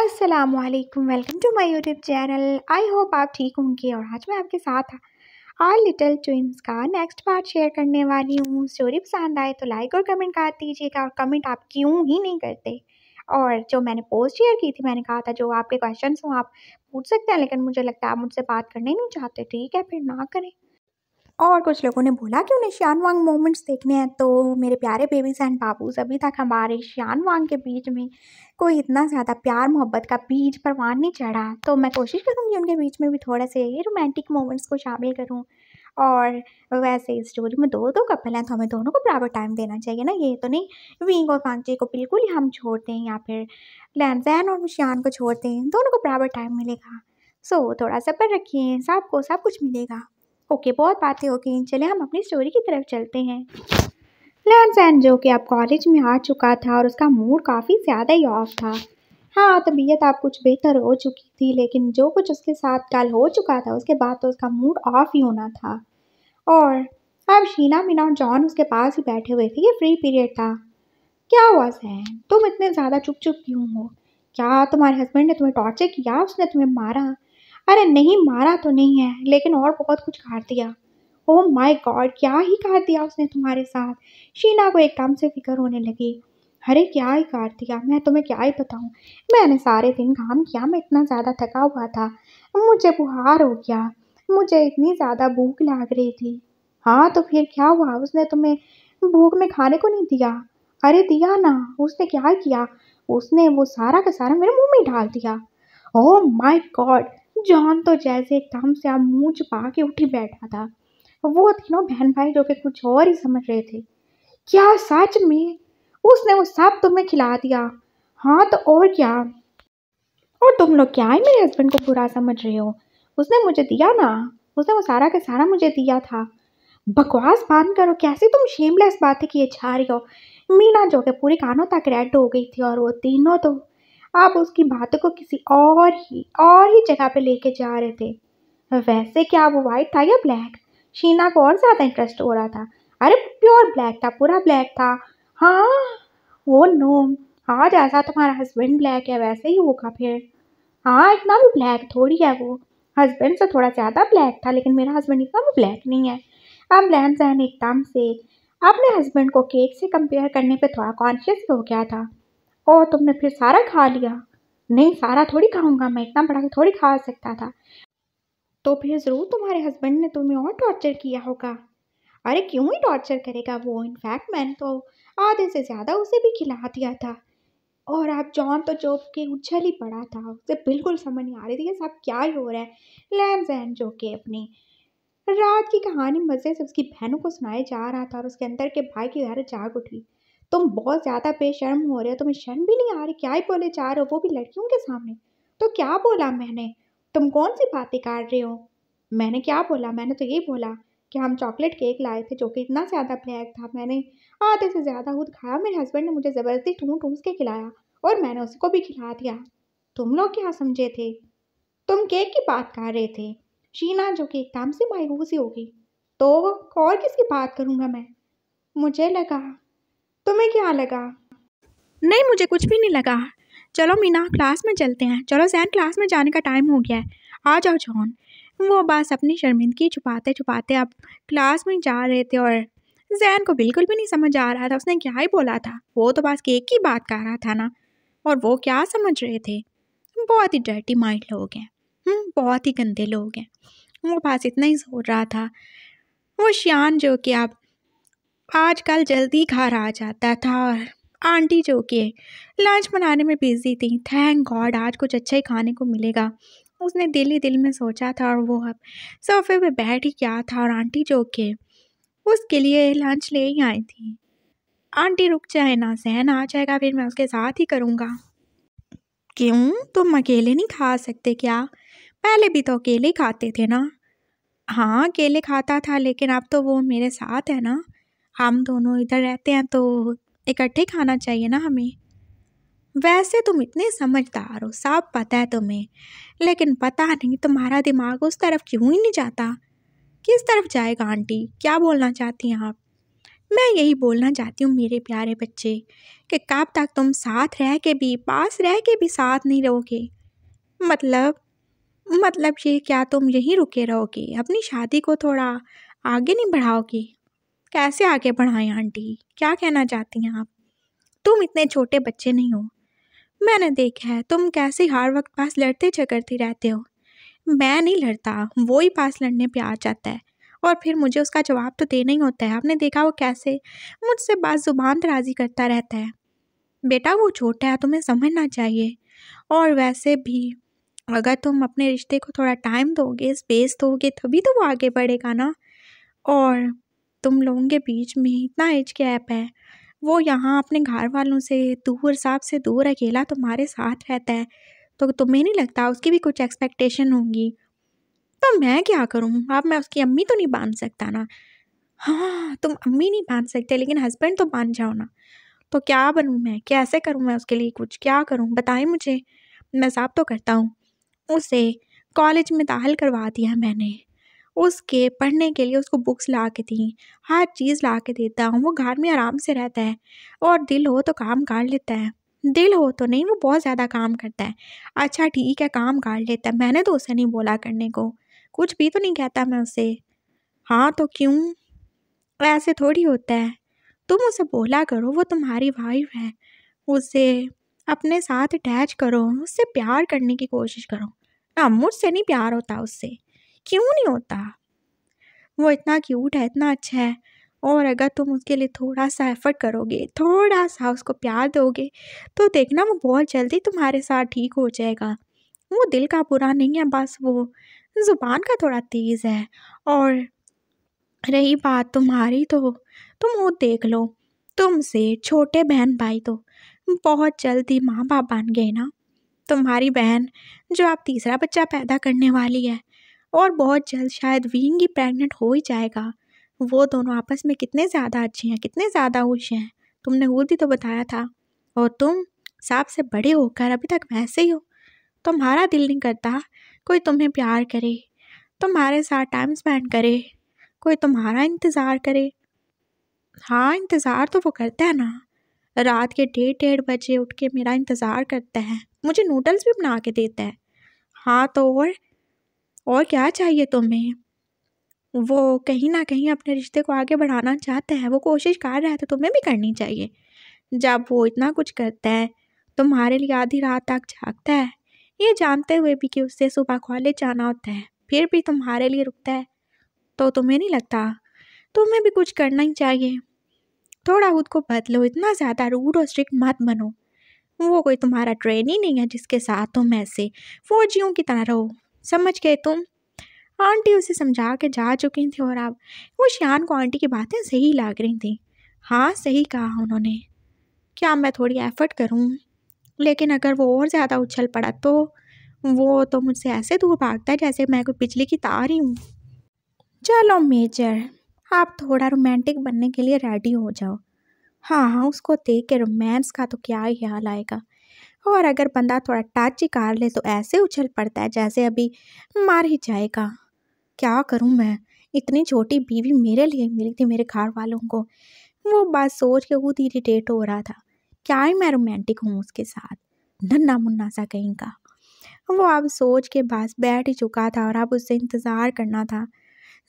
अस्सलाम वालेकुम welcome to my YouTube channel I hope आप ठीक होंगे और आज मैं आपके साथ आर लिटिल ट्विम्स का नेक्स्ट पार्ट शेयर करने वाली हूँ स्टोरी पसंद आए तो लाइक और कमेंट कर दीजिएगा और कमेंट आप क्यों ही नहीं करते और जो मैंने पोस्ट शेयर की थी मैंने कहा था जो आपके क्वेश्चन हों आप पूछ सकते हैं लेकिन मुझे लगता है आप मुझसे बात करने नहीं चाहते ठीक है फिर ना करें और कुछ लोगों ने बोला कि उन्हें शान वांग मोमेंट्स देखने हैं तो मेरे प्यारे बेबीज एंड बाबूज अभी तक हमारे शान वांग के बीच में कोई इतना ज़्यादा प्यार मोहब्बत का बीज परवान नहीं चढ़ा तो मैं कोशिश करूँगी उनके बीच में भी थोड़ा से रोमांटिक मोमेंट्स को शामिल करूँ और वैसे इस स्टोरी में दो दो कपल हैं तो हमें दोनों को बराबर टाइम देना चाहिए ना ये तो नहीं विंग और फांगजी को बिल्कुल ही हम छोड़ते हैं या फिर लैनजैन और मुशियान को छोड़ते हैं दोनों को बराबर टाइम मिलेगा सो so, थोड़ा पर रखिए सबको सब कुछ मिलेगा ओके बहुत बातें हो गई चले हम अपनी स्टोरी की तरफ चलते हैं सैन जो कि आप कॉलेज में आ चुका था और उसका मूड काफ़ी ज़्यादा ही ऑफ था हाँ तबीयत आप कुछ बेहतर हो चुकी थी लेकिन जो कुछ उसके साथ कल हो चुका था उसके बाद तो उसका मूड ऑफ ही होना था और अब शीना मीना और जॉन उसके पास ही बैठे हुए थे ये फ्री पीरियड था क्या हुआ सैन तुम इतने ज़्यादा चुप चुप क्यों हो क्या तुम्हारे हस्बैंड ने तुम्हें टॉर्चर किया उसने तुम्हें मारा अरे नहीं मारा तो नहीं है लेकिन और बहुत कुछ काट दिया ओह माय गॉड क्या ही काट दिया उसने तुम्हारे साथ शीना को एकदम से फिक्र होने लगी अरे क्या ही काट दिया मैं तुम्हें क्या ही बताऊँ मैंने सारे दिन काम किया मैं इतना ज़्यादा थका हुआ था मुझे बुखार हो गया मुझे इतनी ज़्यादा भूख लाग रही थी हाँ तो फिर क्या हुआ उसने तुम्हें भूख में खाने को नहीं दिया अरे दिया ना उसने क्या किया उसने वो सारा का सारा मेरे मुंह में डाल दिया ओह माय गॉड जॉन तो जैसे एकदम से आप मुंह छुपा के उठ बैठा था वो तीनों बहन भाई जो कि कुछ और ही समझ रहे थे क्या सच में उसने वो सब तुम्हें खिला दिया हाँ तो और क्या और तुम लोग क्या है मेरे हस्बैंड को बुरा समझ रहे हो उसने मुझे दिया ना उसने वो सारा का सारा मुझे दिया था बकवास बांध करो कैसे तुम शेमलेस बातें किए जा रही हो मीना जो के पूरे कानों तक रेड हो गई थी और वो तीनों तो आप उसकी बातों को किसी और ही और ही जगह पे लेके जा रहे थे वैसे क्या वो वाइट था या ब्लैक शीना को और ज़्यादा इंटरेस्ट हो रहा था अरे प्योर ब्लैक था पूरा ब्लैक था हाँ वो नो हाँ जैसा तुम्हारा हस्बैंड ब्लैक है वैसे ही होगा फिर हाँ इतना भी ब्लैक थोड़ी है वो हस्बैंड से थोड़ा ज़्यादा ब्लैक था लेकिन मेरा हस्बैंड इतना भी ब्लैक नहीं है अब लैंड सहन एकदम से अपने हस्बैंड को केक से कंपेयर करने पे थोड़ा कॉन्शियस हो गया था ओ तुमने फिर सारा खा लिया नहीं सारा थोड़ी खाऊंगा मैं इतना बड़ा तो थोड़ी खा सकता था तो फिर ज़रूर तुम्हारे हस्बैंड ने तुम्हें और टॉर्चर किया होगा अरे क्यों ही टॉर्चर करेगा वो इनफैक्ट मैंने तो आधे से ज़्यादा उसे भी खिला दिया था और आप जॉन तो जॉब के उछल ही पड़ा था उसे बिल्कुल समझ नहीं आ रही थी कि साहब क्या ही हो रहा है लैन जहन जो के अपनी रात की कहानी मज़े से उसकी बहनों को सुनाया जा रहा था और उसके अंदर के भाई की घर जाग उठी तुम बहुत ज़्यादा बेशर्म हो रहे हो तुम्हें शर्म भी नहीं आ रही क्या ही बोले जा रहे हो वो भी लड़कियों के सामने तो क्या बोला मैंने तुम कौन सी बातें काट रहे हो मैंने क्या बोला मैंने तो यही बोला कि हम चॉकलेट केक लाए थे जो कि इतना ज़्यादा ब्लैक था मैंने आधे से ज़्यादा खुद खाया मेरे हस्बैंड ने मुझे ज़बरदस्ती ठूँ ठूस के खिलाया और मैंने उसको भी खिला दिया तुम लोग क्या समझे थे तुम केक की बात कर रहे थे शीना जो कि एकदम से मायूसी होगी तो और किसकी बात करूँगा मैं मुझे लगा तुम्हें क्या लगा नहीं मुझे कुछ भी नहीं लगा चलो मीना क्लास में चलते हैं चलो जैन क्लास में जाने का टाइम हो गया है आ जाओ जॉन वो बस अपनी शर्मिंदगी छुपाते छुपाते अब क्लास में जा रहे थे और जैन को बिल्कुल भी नहीं समझ आ रहा था उसने क्या ही बोला था वो तो बस केक की बात कर रहा था ना और वो क्या समझ रहे थे बहुत ही डर्टी माइंड लोग हैं हम्म, बहुत ही गंदे लोग हैं वो बस इतना ही सोच रहा था वो श्यान जो कि अब आजकल जल्दी घर आ जाता था और आंटी जो कि लंच बनाने में बिज़ी थी थैंक गॉड आज कुछ अच्छा ही खाने को मिलेगा उसने दिल ही दिल में सोचा था और वो अब सोफे पे बैठ ही क्या था और आंटी जो कि उसके लिए लंच ले ही आई थी आंटी रुक जाए ना सहन आ जाएगा फिर मैं उसके साथ ही करूँगा क्यों तुम अकेले नहीं खा सकते क्या पहले भी तो अकेले खाते थे ना हाँ अकेले खाता था लेकिन अब तो वो मेरे साथ है ना हम दोनों इधर रहते हैं तो इकट्ठे खाना चाहिए ना हमें वैसे तुम इतने समझदार हो सब पता है तुम्हें लेकिन पता नहीं तुम्हारा दिमाग उस तरफ क्यों ही नहीं जाता किस तरफ जाएगा आंटी क्या बोलना चाहती हैं आप मैं यही बोलना चाहती हूँ मेरे प्यारे बच्चे कि कब तक तुम साथ रह के भी पास रह के भी साथ नहीं रहोगे मतलब मतलब ये क्या तुम यहीं रुके रहोगे अपनी शादी को थोड़ा आगे नहीं बढ़ाओगे कैसे आगे बढ़ाएं आंटी क्या कहना चाहती हैं आप तुम इतने छोटे बच्चे नहीं हो मैंने देखा है तुम कैसे हर वक्त पास लड़ते झगड़ती रहते हो मैं नहीं लड़ता वो ही पास लड़ने पे आ जाता है और फिर मुझे उसका जवाब तो देना ही होता है आपने देखा वो कैसे मुझसे बात ज़ुबान राजी करता रहता है बेटा वो छोटा है तुम्हें समझना चाहिए और वैसे भी अगर तुम अपने रिश्ते को थोड़ा टाइम दोगे स्पेस दोगे तभी तो वो आगे बढ़ेगा ना और तुम लोगों के बीच में इतना एज गैप है वो यहाँ अपने घर वालों से दूर साहब से दूर अकेला तुम्हारे साथ रहता है तो तुम्हें नहीं लगता उसकी भी कुछ एक्सपेक्टेशन होंगी तो मैं क्या करूँ अब मैं उसकी अम्मी तो नहीं बांध सकता ना हाँ तुम अम्मी नहीं बांध सकते लेकिन हस्बैंड तो बांध जाओ ना तो क्या बनूँ मैं कैसे करूँ मैं उसके लिए कुछ क्या करूँ बताएं मुझे मैं साफ तो करता हूँ उसे कॉलेज में दाखिल करवा दिया मैंने उसके पढ़ने के लिए उसको बुक्स ला के दी हर चीज़ ला के देता हूँ वो घर में आराम से रहता है और दिल हो तो काम काट लेता है दिल हो तो नहीं वो बहुत ज़्यादा काम करता है अच्छा ठीक है काम काट लेता है मैंने तो उसे नहीं बोला करने को कुछ भी तो नहीं कहता मैं उसे हाँ तो क्यों ऐसे थोड़ी होता है तुम उसे बोला करो वो तुम्हारी वाइफ है उसे अपने साथ अटैच करो उससे प्यार करने की कोशिश करो ना मुझसे नहीं प्यार होता उससे क्यों नहीं होता वो इतना क्यूट है इतना अच्छा है और अगर तुम उसके लिए थोड़ा सा एफर्ट करोगे थोड़ा सा उसको प्यार दोगे तो देखना वो बहुत जल्दी तुम्हारे साथ ठीक हो जाएगा वो दिल का बुरा नहीं है बस वो ज़ुबान का थोड़ा तेज़ है और रही बात तुम्हारी तो तुम वो देख लो तुमसे छोटे बहन भाई तो बहुत जल्दी माँ बाप बन गए ना तुम्हारी बहन जो आप तीसरा बच्चा पैदा करने वाली है और बहुत जल्द शायद विंग ही प्रेग्नेंट हो ही जाएगा वो दोनों आपस में कितने ज़्यादा अच्छे हैं कितने ज़्यादा खुश हैं तुमने खुद ही तो बताया था और तुम साहब से बड़े होकर अभी तक वैसे ही हो तुम्हारा दिल नहीं करता कोई तुम्हें प्यार करे तुम्हारे साथ टाइम स्पेंड करे कोई तुम्हारा इंतज़ार करे हाँ इंतज़ार तो वो करता है ना रात के डेढ़ डेढ़ बजे उठ के मेरा इंतज़ार करता है मुझे नूडल्स भी बना के देता है हाँ तो और और क्या चाहिए तुम्हें वो कहीं ना कहीं अपने रिश्ते को आगे बढ़ाना चाहता है वो कोशिश कर रहा है तो तुम्हें भी करनी चाहिए जब वो इतना कुछ करता है तुम्हारे लिए आधी रात तक जागता है ये जानते हुए भी कि उससे सुबह कॉलेज जाना होता है फिर भी तुम्हारे लिए रुकता है तो तुम्हें नहीं लगता तुम्हें भी कुछ करना ही चाहिए थोड़ा खुद को बदलो इतना ज़्यादा रूड और स्ट्रिक्ट मत बनो वो कोई तुम्हारा ट्रेन ही नहीं है जिसके साथ तुम ऐसे फौजियों की तरह रहो समझ गए तुम आंटी उसे समझा के जा चुकी थी और अब वो शान को आंटी की बातें सही लाग रही थी हाँ सही कहा उन्होंने क्या मैं थोड़ी एफर्ट करूँ लेकिन अगर वो और ज़्यादा उछल पड़ा तो वो तो मुझसे ऐसे दूर भागता है जैसे मैं कोई बिजली की तार ही हूँ चलो मेजर आप थोड़ा रोमांटिक बनने के लिए रेडी हो जाओ हाँ हाँ उसको देख के रोमांस का तो क्या ही हाल आएगा और अगर बंदा थोड़ा टाची कार ले तो ऐसे उछल पड़ता है जैसे अभी मार ही जाएगा क्या करूं मैं इतनी छोटी बीवी मेरे लिए मिली थी मेरे घर वालों को वो बात सोच के खुद इरीटेट हो रहा था क्या ही मैं रोमांटिक हूँ उसके साथ नन्ना मुन्ना सा कहीं का वो अब सोच के पास बैठ ही चुका था और अब उससे इंतज़ार करना था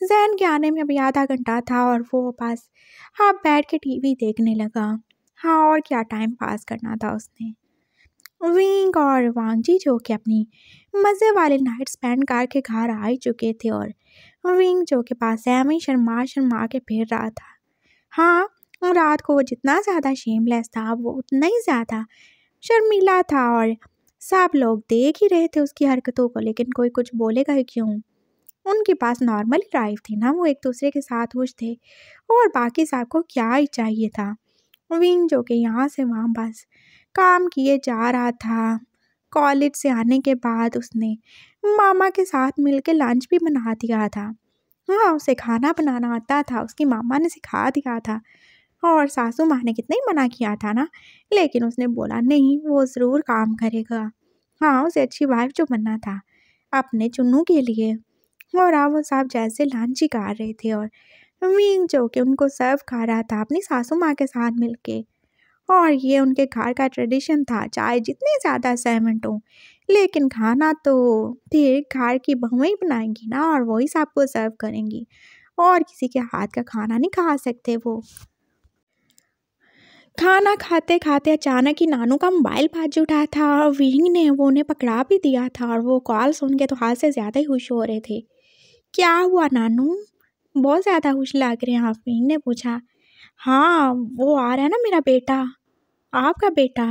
जैन के आने में अभी आधा घंटा था और वो पास आप बैठ के टीवी देखने लगा हाँ और क्या टाइम पास करना था उसने विंग और वांगजी जो कि अपनी मज़े वाले नाइट स्पेंड करके घर आ ही चुके थे और विंग जो के पास सैमी शर्मा शर्मा के फिर रहा था हाँ रात को वो जितना ज़्यादा शेमलेस था वो उतना ही ज़्यादा शर्मीला था और सब लोग देख ही रहे थे उसकी हरकतों को लेकिन कोई कुछ बोलेगा ही क्यों उनके पास नॉर्मल ड्राइव थी ना वो एक दूसरे के साथ खुश थे और बाकी साहब को क्या ही चाहिए था विंग जो कि यहाँ से वहाँ बस काम किए जा रहा था कॉलेज से आने के बाद उसने मामा के साथ मिलकर लंच भी बना दिया था हाँ उसे खाना बनाना आता था उसकी मामा ने सिखा दिया था और सासू माँ ने कितना ही मना किया था ना लेकिन उसने बोला नहीं वो ज़रूर काम करेगा हाँ उसे अच्छी वाइफ जो बनना था अपने चुन्नू के लिए और अब वो साहब जैसे लंच ही कर रहे थे और मीन जो कि उनको सर्व कर रहा था अपनी सासू माँ के साथ मिलके और ये उनके घर का ट्रेडिशन था चाहे जितने ज़्यादा सहमत हों लेकिन खाना तो फिर घर की बहुएं ही बनाएंगी ना और वही सबको सर्व करेंगी और किसी के हाथ का खाना नहीं खा सकते वो खाना खाते खाते अचानक ही नानू का मोबाइल भाज उठा था और विहिंग ने वो उन्हें पकड़ा भी दिया था और वो कॉल सुन के तो हाथ से ज़्यादा ही खुश हो रहे थे क्या हुआ नानू बहुत ज़्यादा खुश लग रहे हैं आप विहिंग ने पूछा हाँ वो आ रहा है ना मेरा बेटा आपका बेटा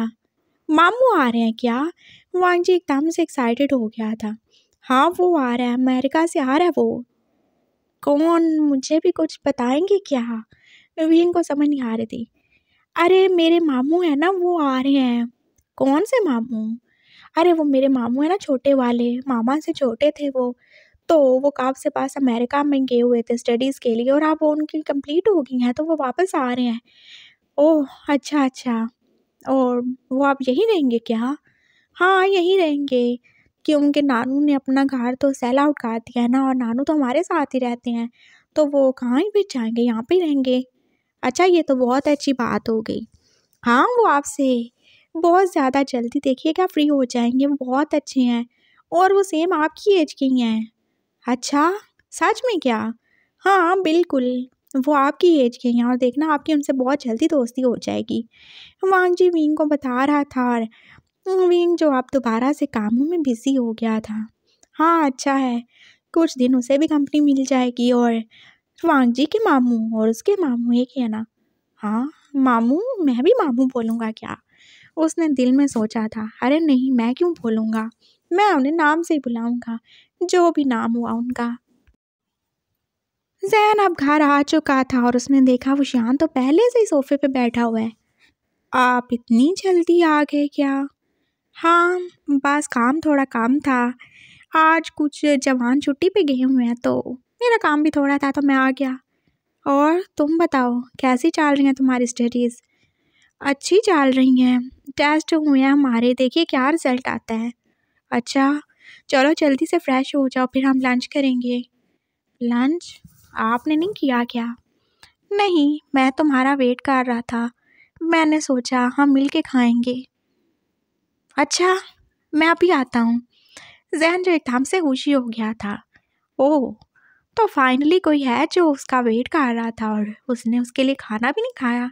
मामू आ रहे हैं क्या वांग जी एकदम से एक्साइटेड हो गया था हाँ वो आ रहा है अमेरिका से आ रहा है वो कौन मुझे भी कुछ बताएंगे क्या विंग को समझ नहीं आ रही थी अरे मेरे मामू है ना वो आ रहे हैं कौन से मामू अरे वो मेरे मामू है ना छोटे वाले मामा से छोटे थे वो तो वो काब से पास अमेरिका में गए हुए थे स्टडीज़ के लिए और अब उनकी कंप्लीट हो गई हैं तो वो वापस आ रहे हैं ओह अच्छा अच्छा और वो आप यहीं रहेंगे क्या हाँ यहीं रहेंगे कि उनके नानू ने अपना घर तो सेल आउट कर दिया है ना और नानू तो हमारे साथ ही रहते हैं तो वो कहाँ ही भी जाएंगे यहाँ पे रहेंगे अच्छा ये तो बहुत अच्छी बात हो गई हाँ वो आपसे बहुत ज़्यादा जल्दी देखिए क्या फ्री हो जाएंगे वो बहुत अच्छे हैं और वो सेम आपकी एज के ही हैं अच्छा सच में क्या हाँ बिल्कुल वो आपकी एज के हैं और देखना आपकी उनसे बहुत जल्दी दोस्ती हो जाएगी वांग जी विंग को बता रहा था और विंग जो आप दोबारा से कामों में बिज़ी हो गया था हाँ अच्छा है कुछ दिन उसे भी कंपनी मिल जाएगी और वांग जी के मामू और उसके मामू एक है ना हाँ मामू मैं भी मामू बोलूँगा क्या उसने दिल में सोचा था अरे नहीं मैं क्यों बोलूँगा मैं उन्हें नाम से ही बुलाऊँगा जो भी नाम हुआ उनका जैन अब घर आ चुका था और उसने देखा शान तो पहले से ही सोफे पे बैठा हुआ है आप इतनी जल्दी आ गए क्या हाँ बस काम थोड़ा काम था आज कुछ जवान छुट्टी पे गए हुए हैं तो मेरा काम भी थोड़ा था तो मैं आ गया और तुम बताओ कैसी चल रही हैं तुम्हारी स्टडीज़ अच्छी चल रही हैं टेस्ट हुए हैं हमारे देखिए क्या रिज़ल्ट आता है अच्छा चलो जल्दी से फ्रेश हो जाओ फिर हम लंच करेंगे लंच आपने नहीं किया क्या नहीं मैं तुम्हारा वेट कर रहा था मैंने सोचा हम मिल के खाएंगे अच्छा मैं अभी आता हूँ जहन जो एकदम से खुशी हो गया था ओह तो फाइनली कोई है जो उसका वेट कर रहा था और उसने उसके लिए खाना भी नहीं खाया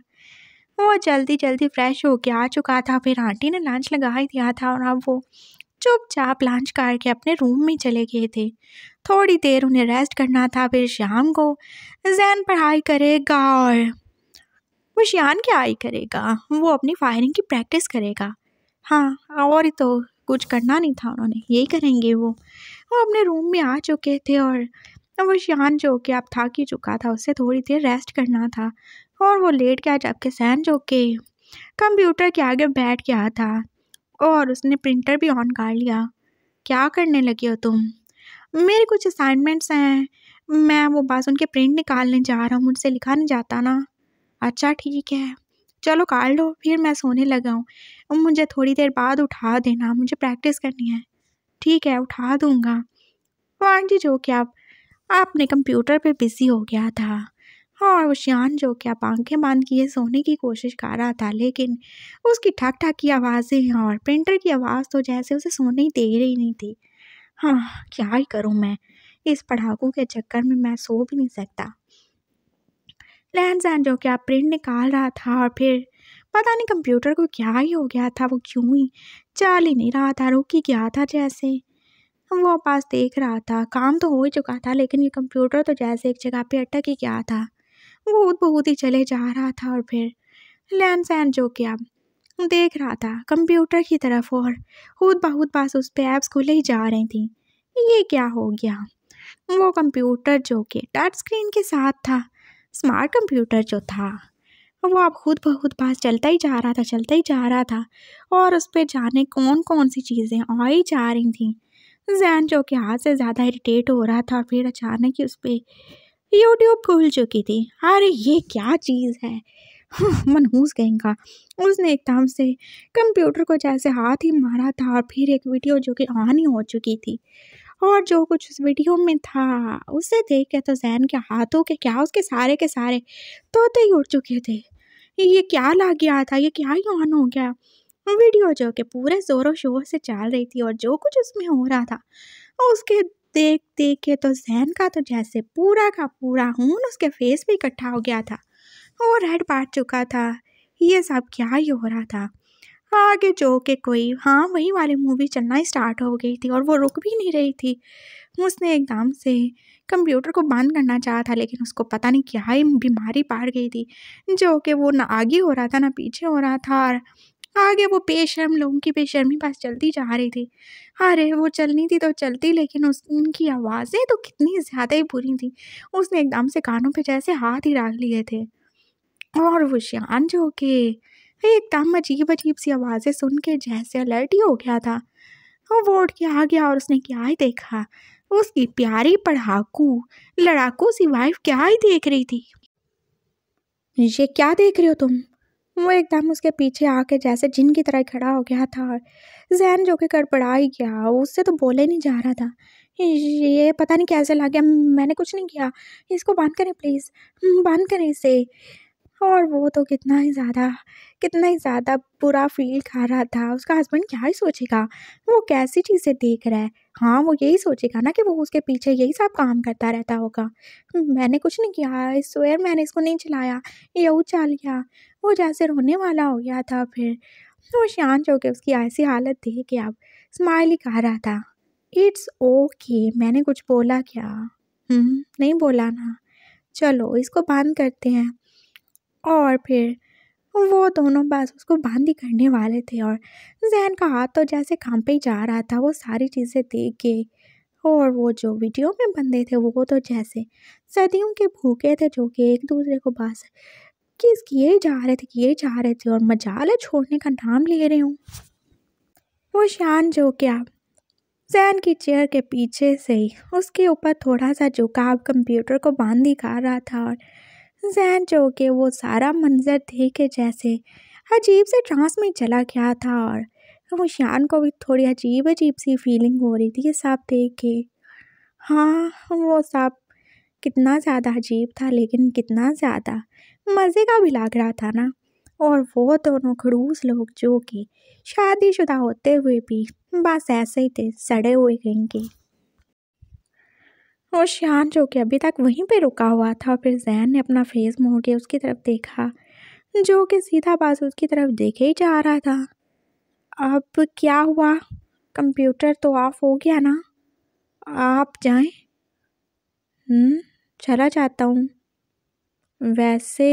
वो जल्दी जल्दी फ्रेश होके आ चुका था फिर आंटी ने लंच लगा ही दिया था और अब वो चुपचाप लॉन्च करके अपने रूम में चले गए थे थोड़ी देर उन्हें रेस्ट करना था फिर शाम को जैन पढ़ाई करेगा और वो शान क्या आई करेगा वो अपनी फायरिंग की प्रैक्टिस करेगा हाँ और तो कुछ करना नहीं था उन्होंने यही करेंगे वो वो अपने रूम में आ चुके थे और वो शान जो कि अब थक ही चुका था उससे थोड़ी देर रेस्ट करना था और वो लेट गया जबकि सैन जो कि कंप्यूटर के आगे बैठ गया था और उसने प्रिंटर भी ऑन कर लिया क्या करने लगे हो तुम मेरे कुछ असाइनमेंट्स हैं मैं वो बस उनके प्रिंट निकालने जा रहा हूँ मुझसे लिखा नहीं जाता ना अच्छा ठीक है चलो काट लो फिर मैं सोने लगा हूँ मुझे थोड़ी देर बाद उठा देना मुझे प्रैक्टिस करनी है ठीक है उठा दूँगा वाणजी जो कि आप आपने कंप्यूटर पे बिज़ी हो गया था हाँ, और उशियान जो कि आप आंखें बांध किए सोने की कोशिश कर रहा था लेकिन उसकी ठक ठक की आवाज़ें हाँ, और प्रिंटर की आवाज़ तो जैसे उसे सोने ही दे रही नहीं थी हाँ क्या ही करूँ मैं इस पढ़ाकू के चक्कर में मैं सो भी नहीं सकता लहन सहन जो कि आप प्रिंट निकाल रहा था और फिर पता नहीं कंप्यूटर को क्या ही हो गया था वो क्यों ही चल ही नहीं रहा था रुक ही गया था जैसे वो पास देख रहा था काम तो हो ही चुका था लेकिन ये कंप्यूटर तो जैसे एक जगह पे अटक ही गया था बहुत बहुत ही चले जा रहा था और फिर लैंड सैन जो कि अब देख रहा था कंप्यूटर की तरफ और खुद बहुत पास उस पर ऐप्स खुले ही जा रही थी ये क्या हो गया वो कंप्यूटर जो कि टच स्क्रीन के साथ था स्मार्ट कंप्यूटर जो था वो अब खुद बहुत पास चलता ही जा रहा था चलता ही जा रहा था और उस पर जाने कौन कौन सी चीज़ें आ ही जा रही थी जैन जो कि हाथ से ज़्यादा इरीटेट हो रहा था और फिर अचानक ही उस पर यूट्यूब खुल चुकी थी अरे ये क्या चीज़ है हाँ, मनहूस का उसने एकदम से कंप्यूटर को जैसे हाथ ही मारा था और फिर एक वीडियो जो कि ऑन ही हो चुकी थी और जो कुछ उस वीडियो में था उसे देख के तो जैन के हाथों के क्या उसके सारे के सारे तोते ही उड़ चुके थे ये क्या ला गया था ये क्या ही ऑन हो गया वीडियो जो कि पूरे ज़ोरों शोर से चल रही थी और जो कुछ उसमें हो रहा था उसके देख देख के तो जहन का तो जैसे पूरा का पूरा खून उसके फेस भी इकट्ठा हो गया था वो रेड पाट चुका था ये सब क्या ही हो रहा था आगे जो के कोई हाँ वही वाली मूवी चलना स्टार्ट हो गई थी और वो रुक भी नहीं रही थी उसने एकदम से कंप्यूटर को बंद करना चाहा था लेकिन उसको पता नहीं क्या ही बीमारी पाड़ गई थी जो कि वो ना आगे हो रहा था ना पीछे हो रहा था और आगे वो बेशर्म लोगों की बेशर्मी पास चलती जा रही थी अरे वो चलनी थी तो चलती लेकिन उस उनकी आवाज़ें तो कितनी ज़्यादा ही बुरी थी उसने एकदम से कानों पे जैसे हाथ ही रख लिए थे और वो शान जो के एकदम अजीब अजीब सी आवाज़ें सुन के जैसे अलर्ट ही हो गया था वो उठ के आ गया और उसने क्या ही देखा उसकी प्यारी पढ़ाकू लड़ाकू सी वाइफ क्या ही देख रही थी ये क्या देख रहे हो तुम वो एकदम उसके पीछे आके जैसे जिन की तरह खड़ा हो गया था जहन जो कि गड़बड़ा ही गया उससे तो बोले नहीं जा रहा था ये पता नहीं कैसे लग गया मैंने कुछ नहीं किया इसको बंद करें प्लीज़ बंद करें इसे और वो तो कितना ही ज़्यादा कितना ही ज़्यादा बुरा फील कर रहा था उसका हस्बैंड क्या ही सोचेगा वो कैसी चीज़ें देख रहा है हाँ वो यही सोचेगा ना कि वो उसके पीछे यही सब काम करता रहता होगा हम्म, मैंने कुछ नहीं किया इस सोयर मैंने इसको नहीं चलाया ये ऊँचा लिया वो जैसे रोने वाला हो गया था फिर वो तो शांत हो उसकी ऐसी हालत थी कि अब ही कह रहा था इट्स ओके okay, मैंने कुछ बोला क्या हम्म, नहीं बोला ना चलो इसको बंद करते हैं और फिर वो दोनों बस उसको बांदी करने वाले थे और जहन का हाथ तो जैसे काम पे ही जा रहा था वो सारी चीज़ें देख के और वो जो वीडियो में बंदे थे वो तो जैसे सदियों के भूखे थे जो कि एक दूसरे को बस किस किए जा रहे थे किए जा रहे थे और मजाल छोड़ने का नाम ले रहे हूँ वो शान जो क्या जैन की चेयर के पीछे से ही उसके ऊपर थोड़ा सा झुकाव कंप्यूटर को बांध कर रहा था और जहन जो के वो सारा मंजर देख के जैसे अजीब से ट्रांस में चला गया था और शान को भी थोड़ी अजीब अजीब सी फीलिंग हो रही थी ये सब देख के हाँ वो सब कितना ज़्यादा अजीब था लेकिन कितना ज़्यादा मज़े का भी लग रहा था ना और वो दोनों खड़ूस लोग जो कि शादीशुदा होते हुए भी बस ऐसे ही थे सड़े हुए कहेंगे और शान जो कि अभी तक वहीं पे रुका हुआ था फिर जैन ने अपना फेस मोड़ के उसकी तरफ देखा जो कि सीधा बाज उसकी तरफ देखे ही जा रहा था अब क्या हुआ कंप्यूटर तो ऑफ हो गया ना आप जाएं हम्म, चला जाता हूँ वैसे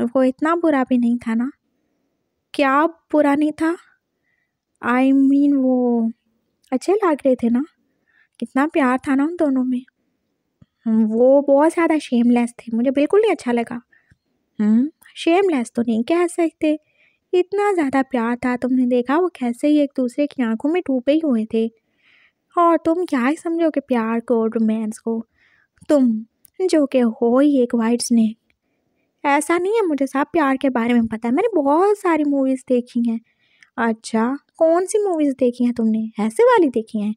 वो इतना बुरा भी नहीं था ना क्या बुरा नहीं था आई I मीन mean, वो अच्छे लग रहे थे ना कितना प्यार था ना उन दोनों में हम्म, वो बहुत ज़्यादा शेमलेस थे मुझे बिल्कुल नहीं अच्छा लगा शेमलेस हम्म, तो नहीं कह सकते इतना ज़्यादा प्यार था तुमने देखा वो कैसे ही एक दूसरे की आंखों में डूबे ही हुए थे और तुम क्या ही समझोगे प्यार को रोमांस को तुम जो कि हो ही एक वाइट ने ऐसा नहीं है मुझे साहब प्यार के बारे में पता है मैंने बहुत सारी मूवीज़ देखी हैं अच्छा कौन सी मूवीज़ देखी हैं तुमने ऐसे वाली देखी हैं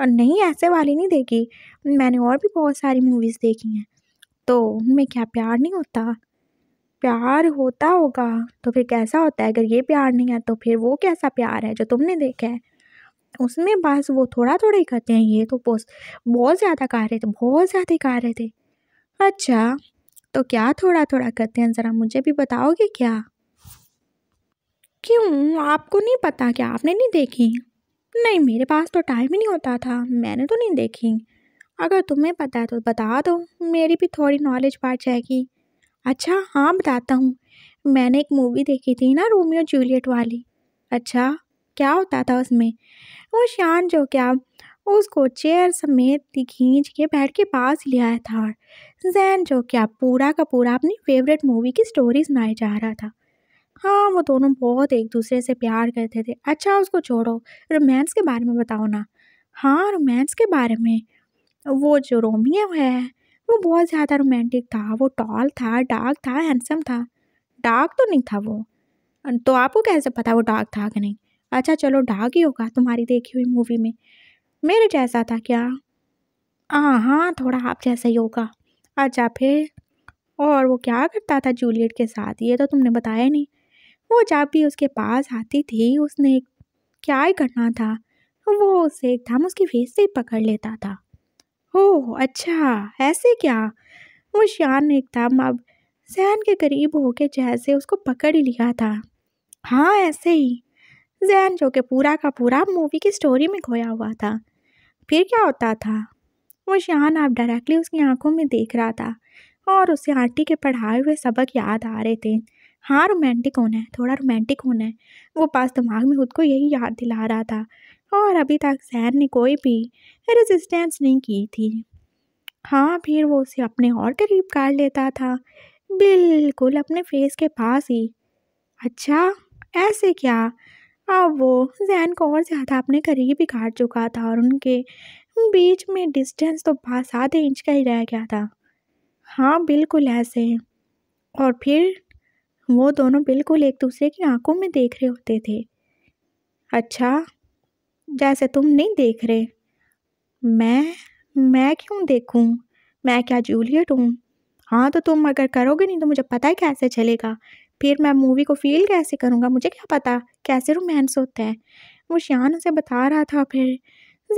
और नहीं ऐसे वाली नहीं देखी मैंने और भी बहुत सारी मूवीज़ देखी हैं तो उनमें क्या प्यार नहीं होता प्यार होता होगा तो फिर कैसा होता है अगर ये प्यार नहीं है तो फिर वो कैसा प्यार है जो तुमने देखा है उसमें बस वो थोड़ा थोड़ा ही करते हैं ये तो बहुत ज़्यादा कर रहे थे बहुत ज़्यादा कर रहे थे अच्छा तो क्या थोड़ा थोड़ा करते हैं ज़रा मुझे भी बताओगे क्या क्यों आपको नहीं पता क्या आपने नहीं देखी नहीं मेरे पास तो टाइम ही नहीं होता था मैंने तो नहीं देखी अगर तुम्हें पता है तो बता दो मेरी भी थोड़ी नॉलेज बढ़ जाएगी अच्छा हाँ बताता हूँ मैंने एक मूवी देखी थी ना रोमियो जूलियट वाली अच्छा क्या होता था उसमें वो शान जो क्या उसको चेयर समेत खींच के बैठ के पास ले आया था जैन जो क्या पूरा का पूरा अपनी फेवरेट मूवी की स्टोरी सुनाई जा रहा था हाँ वो दोनों बहुत एक दूसरे से प्यार करते थे अच्छा उसको छोड़ो रोमांस के बारे में बताओ ना हाँ रोमांस के बारे में वो जो रोमियो है वो बहुत ज़्यादा रोमांटिक था वो टॉल था डार्क था हैंडसम था डार्क तो नहीं था वो तो आपको कैसे पता वो डार्क था कि नहीं अच्छा चलो डार्क ही होगा तुम्हारी देखी हुई मूवी में मेरे जैसा था क्या हाँ हाँ थोड़ा आप जैसा ही होगा अच्छा फिर और वो क्या करता था जूलियट के साथ ये तो तुमने बताया नहीं वो जब भी उसके पास आती थी उसने क्या ही करना था वो उसे एकदम उसकी फेस से पकड़ लेता था ओह अच्छा ऐसे क्या वो शान एकदम अब जहन के करीब होके जैसे उसको पकड़ ही लिया था हाँ ऐसे ही जहन जो कि पूरा का पूरा मूवी की स्टोरी में खोया हुआ था फिर क्या होता था वो शान आप डायरेक्टली उसकी आंखों में देख रहा था और उसे आंटी के पढ़ाए हुए सबक याद आ रहे थे हाँ रोमांटिक होना है थोड़ा रोमांटिक होना है वो पास दिमाग में खुद को यही याद दिला रहा था और अभी तक सैर ने कोई भी रेजिस्टेंस नहीं की थी हाँ फिर वो उसे अपने और करीब कर लेता था बिल्कुल अपने फेस के पास ही अच्छा ऐसे क्या अब वो जैन को और ज़्यादा अपने करीब ही काट चुका था और उनके बीच में डिस्टेंस तो पास आधे इंच का ही रह गया था हाँ बिल्कुल ऐसे और फिर वो दोनों बिल्कुल एक दूसरे की आंखों में देख रहे होते थे अच्छा जैसे तुम नहीं देख रहे मैं मैं क्यों देखूं मैं क्या जूलियट हूँ हाँ तो तुम अगर करोगे नहीं तो मुझे पता है कैसे चलेगा फिर मैं मूवी को फील कैसे करूँगा मुझे क्या पता कैसे रोमांस होता है वो शान उसे बता रहा था फिर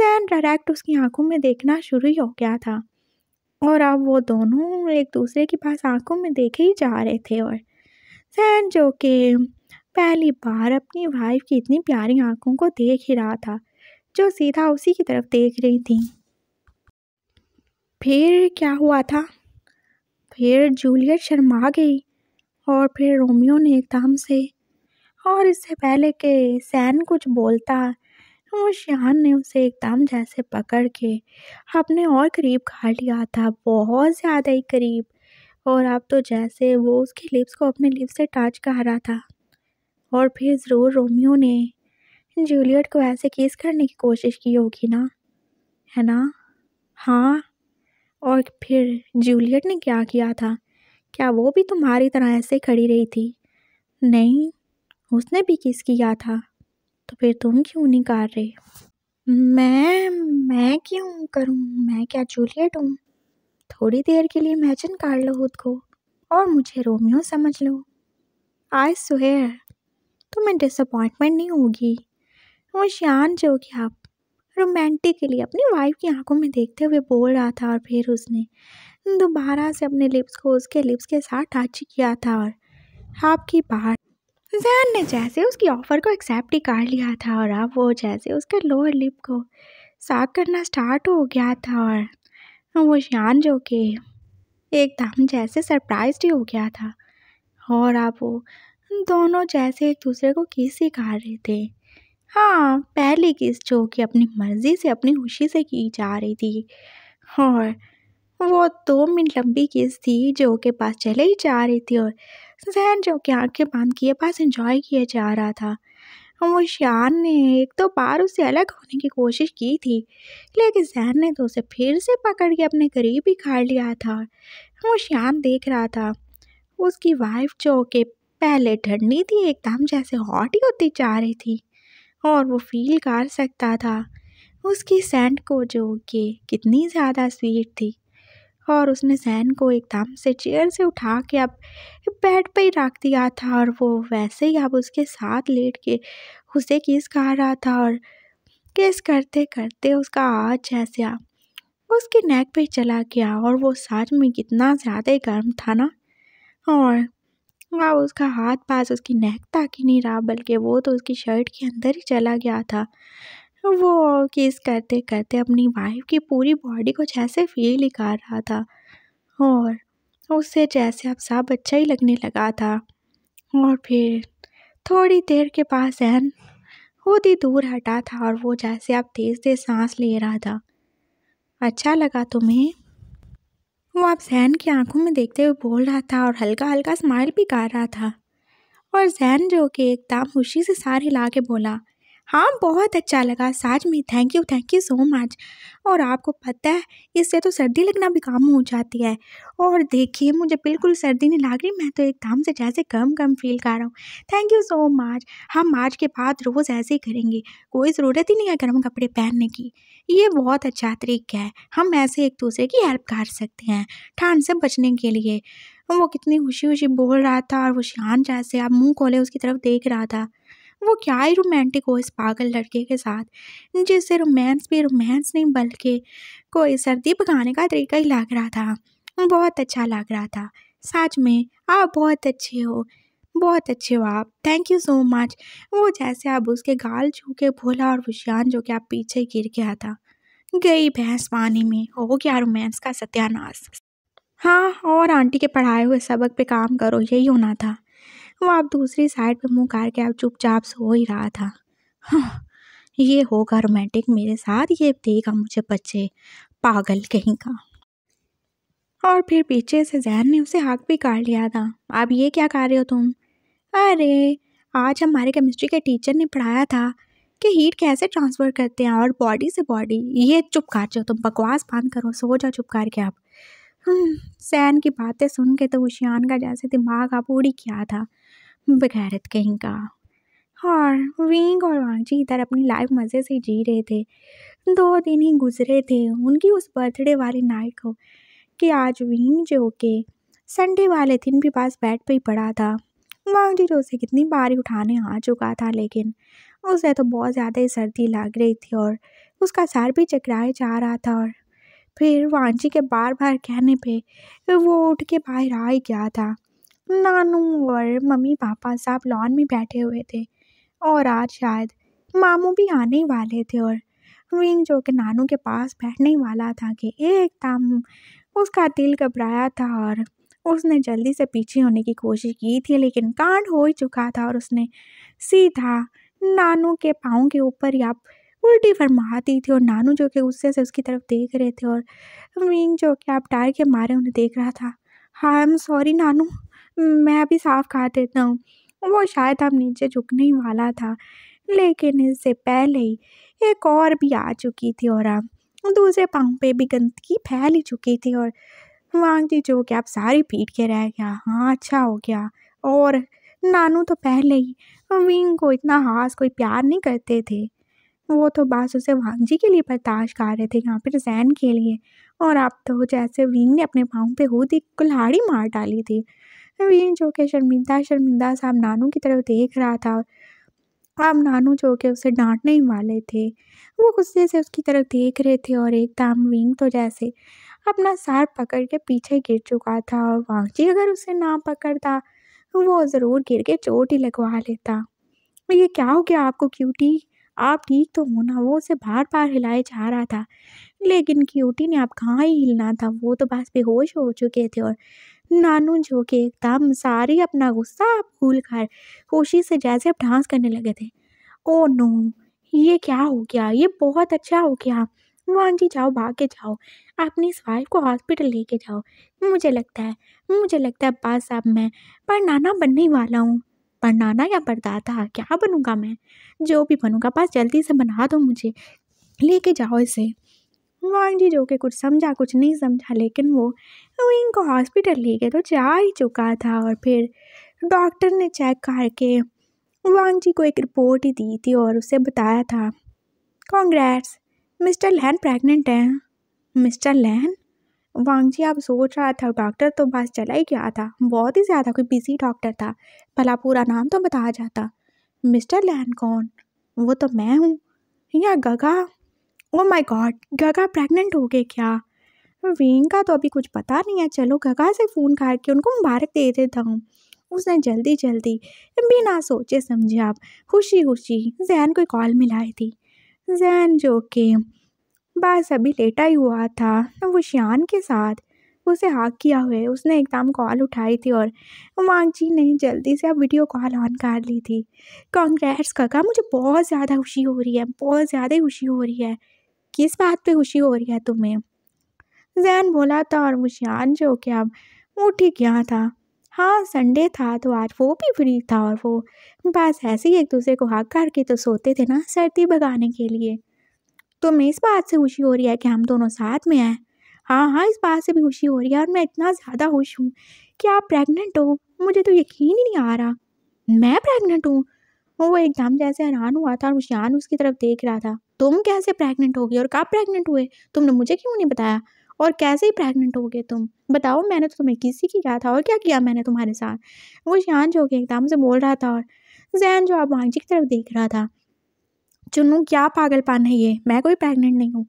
जैन डायरेक्ट उसकी आंखों में देखना शुरू ही हो गया था और अब वो दोनों एक दूसरे के पास आंखों में देखे ही जा रहे थे और सैन जो कि पहली बार अपनी वाइफ की इतनी प्यारी आंखों को देख ही रहा था जो सीधा उसी की तरफ देख रही थी फिर क्या हुआ था फिर जूलियट शर्मा गई और फिर रोमियो ने एकदम से और इससे पहले कि सैन कुछ बोलता वो शान ने उसे एकदम जैसे पकड़ के अपने और करीब खा लिया था बहुत ज़्यादा ही करीब और अब तो जैसे वो उसकी लिप्स को अपने लिप्स से टच कर रहा था और फिर ज़रूर रोमियो ने जूलियट को ऐसे किस करने की कोशिश की होगी ना है ना हाँ और फिर जूलियट ने क्या किया था क्या वो भी तुम्हारी तरह ऐसे खड़ी रही थी नहीं उसने भी किस किया था तो फिर तुम क्यों नहीं कर रहे मैं मैं क्यों करूँ मैं क्या जूलियट हूँ थोड़ी देर के लिए इमेजिन कर लो खुद को और मुझे रोमियो समझ लो आई सुहेर तुम्हें डिसअपॉइंटमेंट नहीं होगी होशियान जो कि आप रोमांटिकली अपनी वाइफ की आंखों में देखते हुए बोल रहा था और फिर उसने दोबारा से अपने लिप्स को उसके लिप्स के साथ टच किया था और आपकी बाहर जैन ने जैसे उसकी ऑफ़र को एक्सेप्ट ही कर लिया था और अब वो जैसे उसके लोअर लिप को साग करना स्टार्ट हो गया था और हाँ, वो शान जो कि एकदम जैसे सरप्राइज ही हो गया था और आप वो दोनों जैसे एक दूसरे को किस ही कर रहे थे हाँ पहली किस जो कि अपनी मर्ज़ी से अपनी खुशी से की जा रही थी और वो दो मिनट लंबी किस थी जो के पास चले ही जा रही थी और जहन जो कि आंखें बांध किए पास इंजॉय किया जा रहा था वो शान ने एक दो बार उसे अलग होने की कोशिश की थी लेकिन जहन ने तो उसे फिर से पकड़ के अपने करीब ही खाड़ लिया था वो शान देख रहा था उसकी वाइफ जो कि पहले ठंडी थी एकदम जैसे हॉट ही होती जा रही थी और वो फील कर सकता था उसकी सेंट को जो कि कितनी ज़्यादा स्वीट थी और उसने जैन को एकदम से चेयर से उठा के अब बेड पर ही रख दिया था और वो वैसे ही अब उसके साथ लेट के उसे किस कर रहा था और किस करते करते उसका आज जैसा उसके नेक पे चला गया और वो सच में कितना ज़्यादा गर्म था ना और अब उसका हाथ पास उसकी नेक तक ही नहीं रहा बल्कि वो तो उसकी शर्ट के अंदर ही चला गया था वो किस करते करते अपनी वाइफ की पूरी बॉडी को जैसे फील ही कर रहा था और उससे जैसे अब सब अच्छा ही लगने लगा था और फिर थोड़ी देर के पास एन खुद ही दूर हटा था और वो जैसे अब तेज़ तेज सांस ले रहा था अच्छा लगा तुम्हें वो अब जैन की आंखों में देखते हुए बोल रहा था और हल्का हल्का स्माइल भी कर रहा था और जैन जो कि एकदम खुशी से सार हिला के बोला हाँ बहुत अच्छा लगा साज में thank you thank you so much और आपको पता है इससे तो सर्दी लगना भी कम हो जाती है और देखिए मुझे बिल्कुल सर्दी नहीं लग रही मैं तो एकदम से जैसे कम कम फील कर रहा हूँ थैंक यू सो मच हम आज के बाद रोज़ ऐसे ही करेंगे कोई ज़रूरत ही नहीं है गर्म कपड़े पहनने की ये बहुत अच्छा तरीका है हम ऐसे एक दूसरे की हेल्प कर सकते हैं ठंड से बचने के लिए वो कितनी खुशी खुशी बोल रहा था और वो शान जैसे आप मुँह खोले उसकी तरफ देख रहा था वो क्या ही रोमांटिक हो इस पागल लड़के के साथ जिससे रोमांस भी रोमांस नहीं बल्कि कोई सर्दी पकाने का तरीका ही लग रहा था बहुत अच्छा लग रहा था सच में आप बहुत अच्छे हो बहुत अच्छे हो आप थैंक यू सो मच वो जैसे अब उसके गाल छू के भोला और विशान जो कि आप पीछे गिर गया था गई भैंस पानी में हो गया रोमांस का सत्यानाश हाँ और आंटी के पढ़ाए हुए सबक पे काम करो यही होना था वो आप दूसरी साइड पे मुंह करके के आप चुपचाप सो ही रहा था हाँ, ये होगा रोमांटिक मेरे साथ ये देगा मुझे बच्चे पागल कहीं का और फिर पीछे से जहन ने उसे हाथ भी काट लिया था अब ये क्या कर रहे हो तुम अरे आज हमारे केमिस्ट्री के टीचर ने पढ़ाया था कि हीट कैसे ट्रांसफ़र करते हैं और बॉडी से बॉडी ये चुप कर जाओ तुम बकवास बंद करो सो जाओ चुप कर के आप सैन हम्म, की बातें सुन के तो उशियान का जैसे दिमाग आप उड़ी किया था बगैरत कहीं का और विंग और वांगजी इधर अपनी लाइफ मज़े से जी रहे थे दो दिन ही गुजरे थे उनकी उस बर्थडे वाली नाइट को कि आज विंग जो के संडे वाले दिन भी पास बेड पे ही पड़ा था वांगजी जो तो उसे कितनी बारी उठाने आ चुका था लेकिन उसे तो बहुत ज़्यादा ही सर्दी लग रही थी और उसका सर भी चकराए जा रहा था और फिर वांजी के बार बार कहने पे वो उठ के बाहर आ ही गया था नानू और मम्मी पापा साहब लॉन में बैठे हुए थे और आज शायद मामू भी आने वाले थे और विंग जो कि नानू के पास बैठने वाला था कि एकदम उसका दिल घबराया था और उसने जल्दी से पीछे होने की कोशिश की थी लेकिन कांड हो ही चुका था और उसने सीधा नानू के पाँव के ऊपर या उल्टी फरमाती थी और नानू जो कि गुस्से से उसकी तरफ देख रहे थे और विंग जो कि आप डर के मारे उन्हें देख रहा था हाँ आई एम सॉरी नानू मैं अभी साफ खा देता हूँ वो शायद अब नीचे झुकने ही वाला था लेकिन इससे पहले ही एक और भी आ चुकी थी और अब दूसरे पाँव पे भी गंदगी फैल ही चुकी थी और वांगजी जो कि अब सारी पीट के रह गया हाँ अच्छा हो गया और नानू तो पहले ही विंग को इतना हास कोई प्यार नहीं करते थे वो तो बस उसे वांगजी के लिए बर्दाश्त कर रहे थे यहाँ पर जैन के लिए और अब तो जैसे विंग ने अपने पाँव पे हो दी कुल्हाड़ी मार डाली थी नवीन जो कि शर्मिंदा शर्मिंदा साहब नानू की तरफ देख रहा था अब नानू जो के उसे डांटने ही वाले थे वो गुस्से से उसकी तरफ देख रहे थे और एक दाम विंग तो जैसे अपना सार पकड़ के पीछे गिर चुका था और वांगची अगर उसे ना पकड़ता वो ज़रूर गिर के चोट ही लगवा लेता ये क्या हो गया आपको क्यूटी आप ठीक तो हो ना वो उसे बार बार हिलाए जा रहा था लेकिन क्यूटी ने आप कहाँ ही हिलना था वो तो बस बेहोश हो चुके थे और नानू जो के एकदम सारी अपना गुस्सा भूल कर खुशी से जैसे अब डांस करने लगे थे ओ नो ये क्या हो गया ये बहुत अच्छा हो गया मोहन जी जाओ भाग के जाओ अपनी इस वाइफ को हॉस्पिटल लेके जाओ मुझे लगता है मुझे लगता है बस अब मैं पर नाना बनने वाला हूँ पर नाना या परदादा क्या बनूँगा मैं जो भी बनूँगा बस जल्दी से बना दो मुझे लेके जाओ इसे वांडी जो कि कुछ समझा कुछ नहीं समझा लेकिन वो विंग को हॉस्पिटल ले गए तो जा ही चुका था और फिर डॉक्टर ने चेक करके जी को एक रिपोर्ट ही दी थी और उसे बताया था कॉन्ग्रेट्स मिस्टर लैन प्रेग्नेंट हैं मिस्टर लैन जी आप सोच रहा था डॉक्टर तो बस चला ही गया था बहुत ही ज़्यादा कोई बिजी डॉक्टर था भला पूरा नाम तो बताया जाता मिस्टर लैन कौन वो तो मैं हूँ या गगा ओ माई गॉड गगा प्रेग्नेंट हो गए क्या वीन का तो अभी कुछ पता नहीं है चलो गगा से फ़ोन करके उनको मुबारक दे देता हूँ उसने जल्दी जल्दी बिना सोचे समझे आप खुशी खुशी जैन को कॉल मिलाई थी जैन जो कि बस अभी लेटा ही हुआ था वो शान के साथ उसे हाक किया हुए उसने एकदम कॉल उठाई थी और मांग जी ने जल्दी से अब वीडियो कॉल ऑन कर ली थी कांग्रेस का कहा मुझे बहुत ज़्यादा खुशी हो रही है बहुत ज़्यादा खुशी हो रही है किस बात पे खुशी हो रही है तुम्हें जैन बोला था और मुशियान जो कि अब उठी ही गया था हाँ संडे था तो आज वो भी फ्री था और वो बस ऐसे ही एक दूसरे को हक करके तो सोते थे ना सर्दी भगाने के लिए तुम्हें इस बात से खुशी हो रही है कि हम दोनों साथ में हैं हाँ हाँ इस बात से भी खुशी हो रही है और मैं इतना ज़्यादा खुश हूँ कि आप प्रेग्नेंट हो मुझे तो यकीन ही नहीं आ रहा मैं प्रेग्नेंट हूँ और वो एग्जाम जैसे हैरान हुआ था और शान उसकी तरफ देख रहा था तुम कैसे प्रेग्नेंट हो गए और कब प्रेग्नेंट हुए तुमने मुझे क्यों नहीं बताया और कैसे ही प्रेग्नेंट हो गए तुम बताओ मैंने तो तुम्हें किसी की क्या था और क्या किया मैंने तुम्हारे साथ वो शान जो कि एकदम से बोल रहा था और जैन जो आप वांगजी की तरफ देख रहा था चुनू क्या पागलपन है ये मैं कोई प्रेग्नेंट नहीं हूँ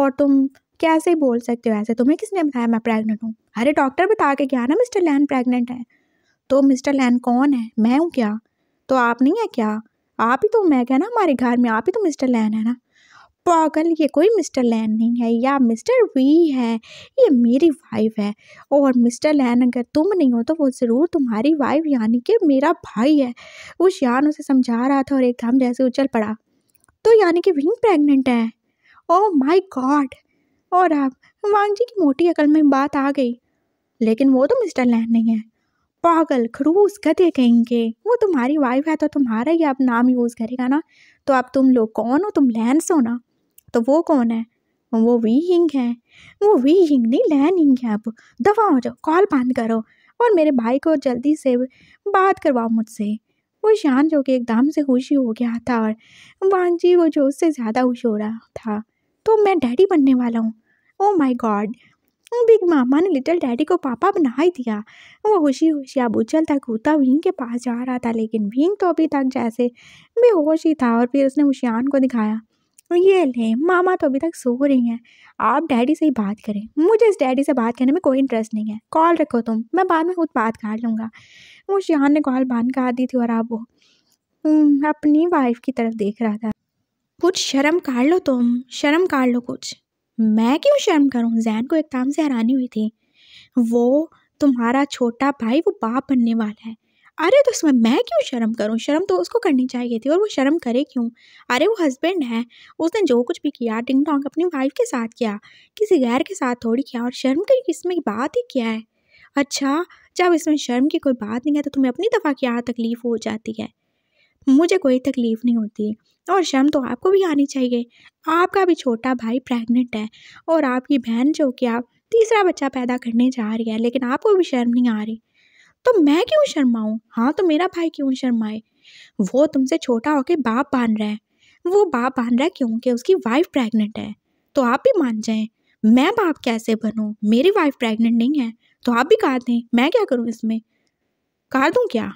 और तुम कैसे ही बोल सकते हो ऐसे तुम्हें किसने बताया मैं प्रेग्नेंट हूँ अरे डॉक्टर बता के क्या ना मिस्टर लैन प्रेग्नेंट है तो मिस्टर लैन कौन है मैं हूँ क्या तो आप नहीं है क्या आप ही तो मैं क्या ना हमारे घर में आप ही तो मिस्टर लैन है ना पागल ये कोई मिस्टर लैन नहीं है या मिस्टर वी है ये मेरी वाइफ है और मिस्टर लैन अगर तुम नहीं हो तो वो ज़रूर तुम्हारी वाइफ यानी कि मेरा भाई है वो शान उसे समझा रहा था और एकदम जैसे उछल पड़ा तो यानी कि विंग प्रेग्नेंट है ओ माय गॉड और अब वांग जी की मोटी अकल में बात आ गई लेकिन वो तो मिस्टर लैन नहीं है पागल खड़ूस गधे कहेंगे वो तुम्हारी वाइफ है तो तुम्हारा ही आप नाम यूज़ करेगा ना तो अब तुम लोग कौन हो तुम लैंस हो ना तो वो कौन है वो वी हिंग है वो वी हिंग नहीं लैन हिंग है अब दफा हो जाओ कॉल बंद करो और मेरे भाई को जल्दी से बात करवाओ मुझसे वो शान जो कि एकदम से खुशी हो गया था और जी वो जो उससे ज़्यादा खुश हो रहा था तो मैं डैडी बनने वाला हूँ ओ माई गॉड बिग मामा ने लिटिल डैडी को पापा बना ही दिया वो होशी होशी अब उछलता कूता भींग के पास जा रहा था लेकिन भींग तो अभी तक जैसे बेहोश ही था और फिर उसने होशियान को दिखाया ये ले मामा तो अभी तक सो रही हैं आप डैडी से ही बात करें मुझे इस डैडी से बात करने में कोई इंटरेस्ट नहीं है कॉल रखो तुम मैं बाद में खुद बात कर लूँगा होशियान ने कॉल बंद कर दी थी और अब वो अपनी वाइफ की तरफ देख रहा था कुछ शर्म काट लो तुम शर्म काट लो कुछ मैं क्यों शर्म करूँ जैन को एकदम से हैरानी हुई थी वो तुम्हारा छोटा भाई वो बाप बनने वाला है अरे तो उसमें मैं क्यों शर्म करूँ शर्म तो उसको करनी चाहिए थी और वो शर्म करे क्यों अरे वो हस्बैंड है उसने जो कुछ भी किया टिंग टोंग अपनी वाइफ के साथ किया किसी गैर के साथ थोड़ी किया और शर्म की इसमें बात ही क्या है अच्छा जब इसमें शर्म की कोई बात नहीं है तो तुम्हें अपनी दफ़ा क्या तकलीफ़ हो जाती है मुझे कोई तकलीफ़ नहीं होती और शर्म तो आपको भी आनी चाहिए आपका भी छोटा भाई प्रेग्नेंट है और आपकी बहन जो कि आप तीसरा बच्चा पैदा करने जा रही है लेकिन आपको भी शर्म नहीं आ रही तो मैं क्यों शर्माऊँ हाँ तो मेरा भाई क्यों शर्माए वो तुमसे छोटा होके बाप बांध रहा है वो बाप बांध रहा है क्योंकि उसकी वाइफ प्रेग्नेंट है तो आप भी मान जाएं मैं बाप कैसे बनूँ मेरी वाइफ प्रेग्नेंट नहीं है तो आप भी कहा दें मैं क्या करूँ इसमें कहा दूँ क्या